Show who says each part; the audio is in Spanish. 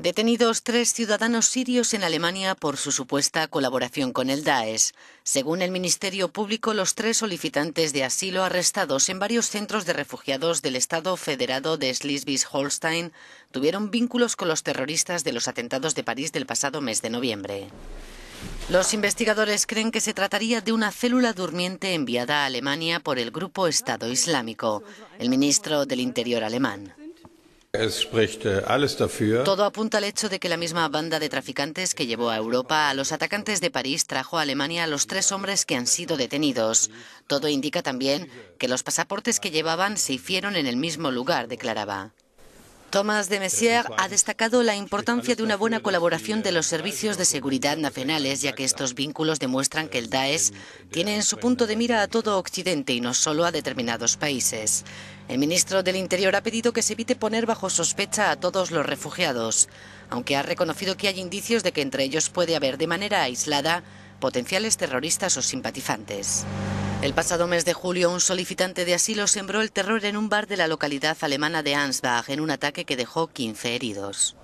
Speaker 1: Detenidos tres ciudadanos sirios en Alemania por su supuesta colaboración con el Daesh. Según el Ministerio Público, los tres solicitantes de asilo arrestados en varios centros de refugiados del Estado Federado de Schleswig-Holstein tuvieron vínculos con los terroristas de los atentados de París del pasado mes de noviembre. Los investigadores creen que se trataría de una célula durmiente enviada a Alemania por el grupo Estado Islámico, el ministro del Interior alemán.
Speaker 2: Äh, Todo
Speaker 1: apunta al hecho de que la misma banda de traficantes que llevó a Europa a los atacantes de París trajo a Alemania a los tres hombres que han sido detenidos. Todo indica también que los pasaportes que llevaban se hicieron en el mismo lugar, declaraba. Thomas de Messier ha destacado la importancia de una buena colaboración de los servicios de seguridad nacionales, ya que estos vínculos demuestran que el Daesh tiene en su punto de mira a todo Occidente y no solo a determinados países. El ministro del Interior ha pedido que se evite poner bajo sospecha a todos los refugiados, aunque ha reconocido que hay indicios de que entre ellos puede haber de manera aislada potenciales terroristas o simpatizantes. El pasado mes de julio, un solicitante de asilo sembró el terror en un bar de la localidad alemana de Ansbach en un ataque que dejó 15 heridos.